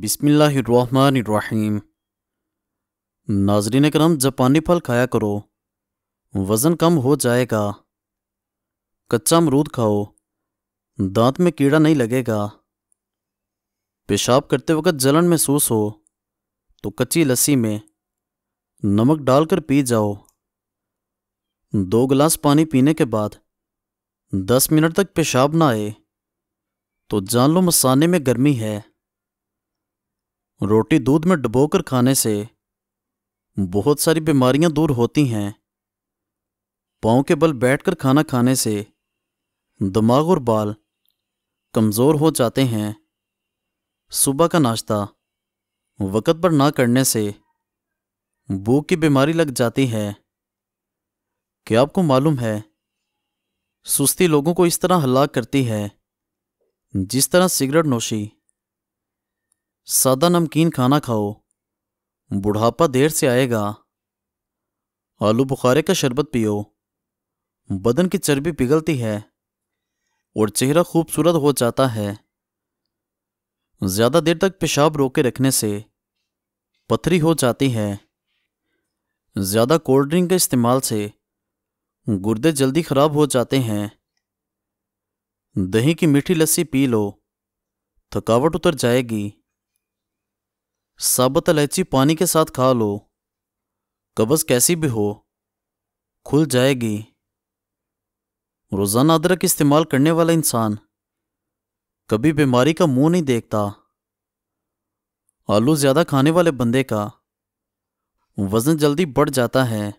बिसमीम नाजरीन करम जापानी फल खाया करो वज़न कम हो जाएगा कच्चा अमरूद खाओ दांत में कीड़ा नहीं लगेगा पेशाब करते वक्त जलन महसूस हो तो कच्ची लस्सी में नमक डालकर पी जाओ दो गिलास पानी पीने के बाद दस मिनट तक पेशाब ना आए तो जान लो मसाने में गर्मी है रोटी दूध में डुबोकर खाने से बहुत सारी बीमारियां दूर होती हैं पाँव के बल बैठकर खाना खाने से दिमाग और बाल कमज़ोर हो जाते हैं सुबह का नाश्ता वक़्त पर ना करने से भूख की बीमारी लग जाती है क्या आपको मालूम है सुस्ती लोगों को इस तरह हलाक करती है जिस तरह सिगरेट नोशी सादा नमकीन खाना खाओ बुढ़ापा देर से आएगा आलू बुखारे का शरबत पियो बदन की चर्बी पिघलती है और चेहरा खूबसूरत हो जाता है ज़्यादा देर तक पेशाब रोके रखने से पथरी हो जाती है ज़्यादा कोल्ड ड्रिंक के इस्तेमाल से गुर्दे जल्दी ख़राब हो जाते हैं दही की मीठी लस्सी पी लो थकावट उतर जाएगी साबत इलायची पानी के साथ खा लो कब्ज़ कैसी भी हो खुल जाएगी रोज़ाना अदरक इस्तेमाल करने वाला इंसान कभी बीमारी का मुंह नहीं देखता आलू ज़्यादा खाने वाले बंदे का वज़न जल्दी बढ़ जाता है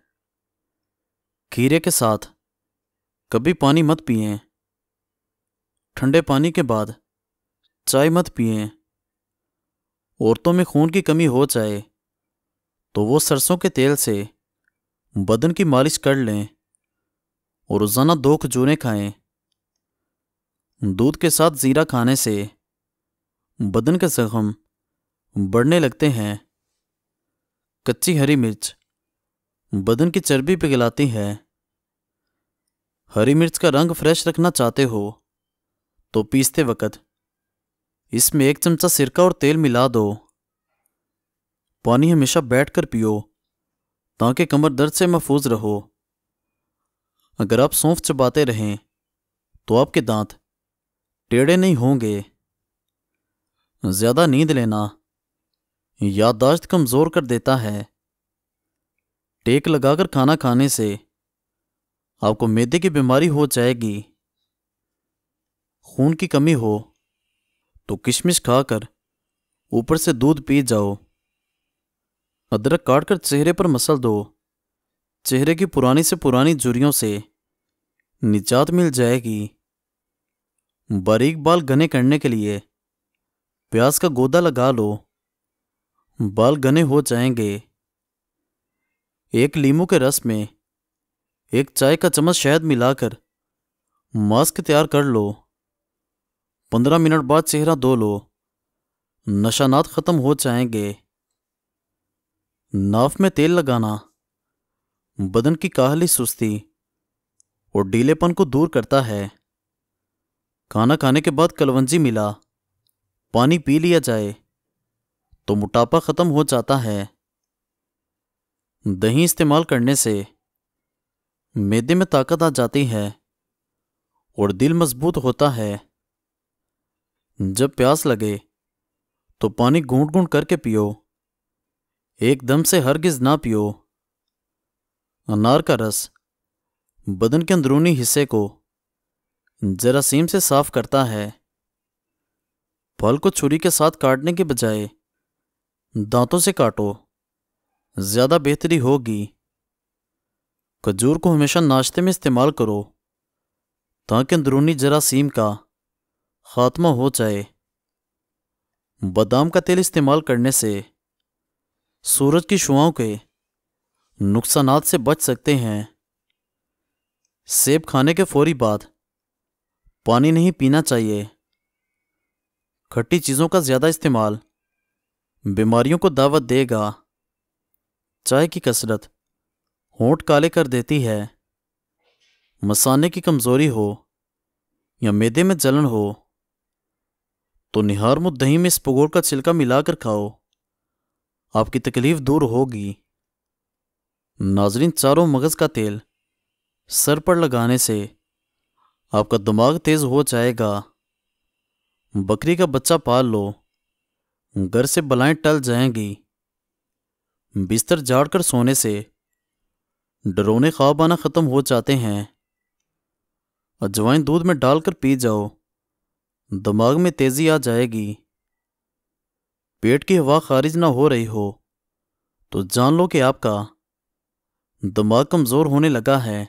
खीरे के साथ कभी पानी मत पिए ठंडे पानी के बाद चाय मत पिए औरतों में खून की कमी हो जाए तो वो सरसों के तेल से बदन की मालिश कर लें और रोज़ाना दो खजूरें खाएं दूध के साथ ज़ीरा खाने से बदन के जख्म बढ़ने लगते हैं कच्ची हरी मिर्च बदन की चर्बी पिघलाती है हरी मिर्च का रंग फ्रेश रखना चाहते हो तो पीसते वक्त इसमें एक चमचा सिरका और तेल मिला दो पानी हमेशा बैठकर पियो ताकि कमर दर्द से महफूज रहो अगर आप सौंफ चबाते रहें तो आपके दांत टेढ़े नहीं होंगे ज़्यादा नींद लेना याददाश्त कमज़ोर कर देता है टेक लगाकर खाना खाने से आपको मैदे की बीमारी हो जाएगी खून की कमी हो तो किशमिश खाकर ऊपर से दूध पी जाओ अदरक काटकर चेहरे पर मसल दो चेहरे की पुरानी से पुरानी जुरियों से निजात मिल जाएगी बारीक बाल घने करने के लिए प्याज का गोदा लगा लो बाल घने हो जाएंगे एक लीमू के रस में एक चाय का चम्मच शहद मिलाकर मास्क तैयार कर लो पंद्रह मिनट बाद चेहरा धो लो नशानात ख़त्म हो जाएंगे नाफ में तेल लगाना बदन की काहली सुस्ती और डीलेपन को दूर करता है खाना खाने के बाद कलवंजी मिला पानी पी लिया जाए तो मोटापा ख़त्म हो जाता है दही इस्तेमाल करने से मेदे में ताकत आ जाती है और दिल मजबूत होता है जब प्यास लगे तो पानी घूंट घूंट करके पियो एकदम से हरगिज ना पियो अनार का रस बदन के अंदरूनी हिस्से को जरासीम से साफ करता है फल को छुरी के साथ काटने के बजाय दांतों से काटो ज़्यादा बेहतरी होगी खजूर को हमेशा नाश्ते में इस्तेमाल करो ताकि अंदरूनी जरासीम का खात्मा हो जाए बादाम का तेल इस्तेमाल करने से सूरज की शुआओं के नुकसान से बच सकते हैं सेब खाने के फौरी बाद पानी नहीं पीना चाहिए खट्टी चीज़ों का ज़्यादा इस्तेमाल बीमारियों को दावत देगा चाय की कसरत होंठ काले कर देती है मसाने की कमज़ोरी हो या मैदे में जलन हो तो निहार मुद दही में इस पगोर का छिलका मिलाकर खाओ आपकी तकलीफ दूर होगी नाजरीन चारों मगज़ का तेल सर पर लगाने से आपका दिमाग तेज़ हो जाएगा बकरी का बच्चा पाल लो घर से बलाएं टल जाएंगी बिस्तर झाड़ कर सोने से डरोने ख्वाब आना ख़त्म हो जाते हैं अजवाइन दूध में डालकर पी जाओ दिमाग में तेज़ी आ जाएगी पेट की हवा खारिज ना हो रही हो तो जान लो कि आपका दिमाग कमज़ोर होने लगा है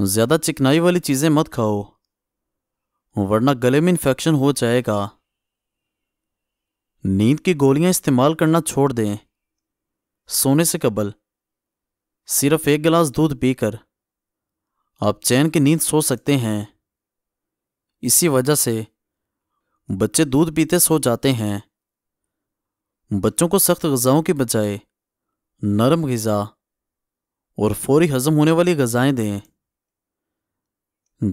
ज़्यादा चिकनाई वाली चीज़ें मत खाओ वरना गले में इन्फेक्शन हो जाएगा नींद की गोलियां इस्तेमाल करना छोड़ दें सोने से कबल सिर्फ एक गिलास दूध पीकर आप चैन की नींद सो सकते हैं इसी वजह से बच्चे दूध पीते सो जाते हैं बच्चों को सख्त गज़ाओं की बजाय नरम गज़ा और फौरी हजम होने वाली गज़ाएं दें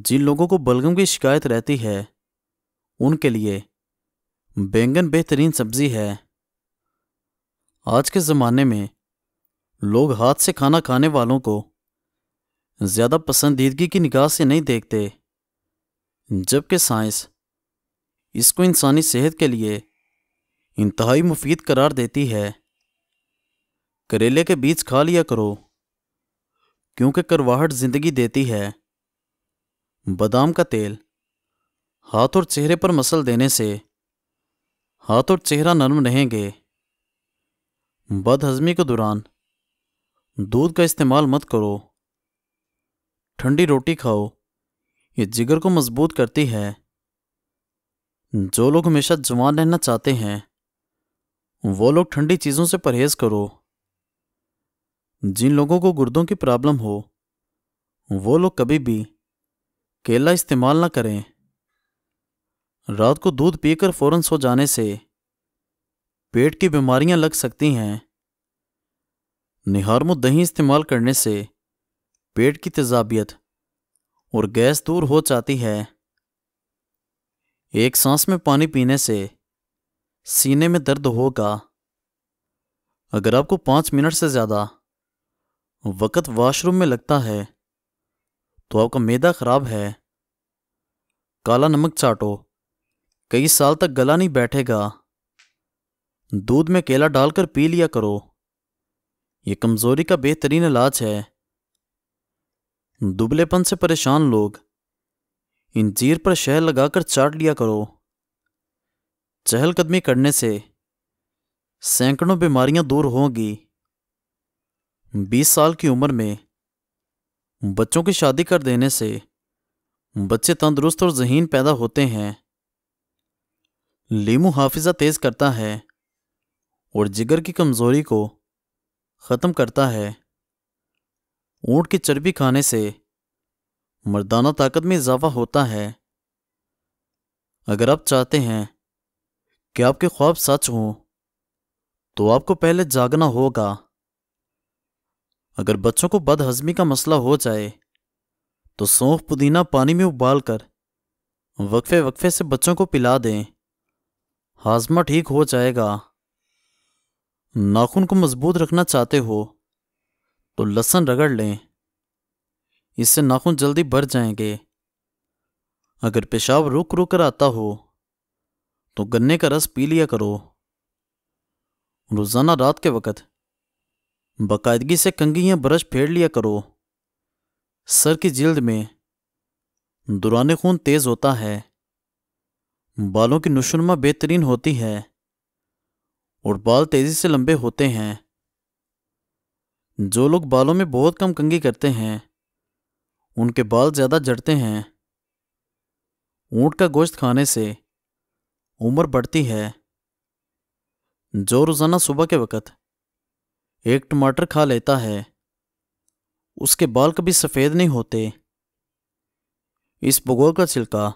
जिन लोगों को बलगम की शिकायत रहती है उनके लिए बैंगन बेहतरीन सब्जी है आज के ज़माने में लोग हाथ से खाना खाने वालों को ज़्यादा पसंदीदगी की निगाह से नहीं देखते जबकि साइंस इसको इंसानी सेहत के लिए इंतहाई मुफीद करार देती है करेले के बीज खा लिया करो क्योंकि करवाहट ज़िंदगी देती है बादाम का तेल हाथ और चेहरे पर मसल देने से हाथ और चेहरा नरम रहेंगे बदहजमी के दौरान दूध का इस्तेमाल मत करो ठंडी रोटी खाओ ये जिगर को मजबूत करती है जो लोग हमेशा जवान रहना चाहते हैं वो लोग ठंडी चीज़ों से परहेज करो जिन लोगों को गुर्दों की प्रॉब्लम हो वो लोग कभी भी केला इस्तेमाल ना करें रात को दूध पीकर फ़ौरन सो जाने से पेट की बीमारियां लग सकती हैं निहारमो दही इस्तेमाल करने से पेट की तेजाबियत और गैस दूर हो जाती है एक सांस में पानी पीने से सीने में दर्द होगा अगर आपको पांच मिनट से ज़्यादा वक़्त वॉशरूम में लगता है तो आपका मैदा ख़राब है काला नमक चाटो कई साल तक गला नहीं बैठेगा दूध में केला डालकर पी लिया करो ये कमज़ोरी का बेहतरीन इलाज है दुबलेपन से परेशान लोग इंजीर पर शहर लगाकर चाट लिया करो चहलकदमी करने से सैकड़ों बीमारियां दूर होंगी बीस साल की उम्र में बच्चों की शादी कर देने से बच्चे तंदुरुस्त और जहीन पैदा होते हैं लीमू हाफिज़ा तेज़ करता है और जिगर की कमज़ोरी को ख़त्म करता है ऊंट की चर्बी खाने से मर्दाना ताकत में इजाफा होता है अगर आप चाहते हैं कि आपके ख्वाब सच हों तो आपको पहले जागना होगा अगर बच्चों को बदहजमी का मसला हो जाए तो सौंफ पुदीना पानी में उबाल कर वक्फे वक्फे से बच्चों को पिला दें हाजमा ठीक हो जाएगा नाखून को मजबूत रखना चाहते हो तो लहसुन रगड़ लें इससे नाखून जल्दी भर जाएंगे अगर पेशाब रुक रुक कर आता हो तो गन्ने का रस पी लिया करो रोज़ाना रात के वक़्त बाकायदगी से कंगी या ब्रश फेर लिया करो सर की जल्द में दुरान खून तेज़ होता है बालों की नुशनुमा बेहतरीन होती है और बाल तेज़ी से लंबे होते हैं जो लोग बालों में बहुत कम कंघी करते हैं उनके बाल ज़्यादा जड़ते हैं ऊंट का गोश्त खाने से उम्र बढ़ती है जो रोज़ाना सुबह के वक़्त एक टमाटर खा लेता है उसके बाल कभी सफ़ेद नहीं होते इस भगोल का छिलका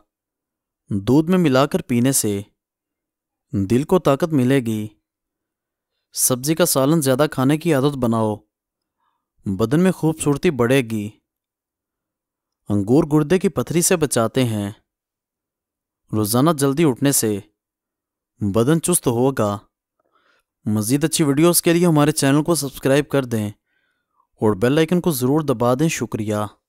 दूध में मिलाकर पीने से दिल को ताकत मिलेगी सब्जी का सालन ज़्यादा खाने की आदत बनाओ बदन में खूबसूरती बढ़ेगी अंगूर गुर्दे की पथरी से बचाते हैं रोज़ाना जल्दी उठने से बदन चुस्त होगा मज़ीद अच्छी वीडियोस के लिए हमारे चैनल को सब्सक्राइब कर दें और बेल आइकन को ज़रूर दबा दें शुक्रिया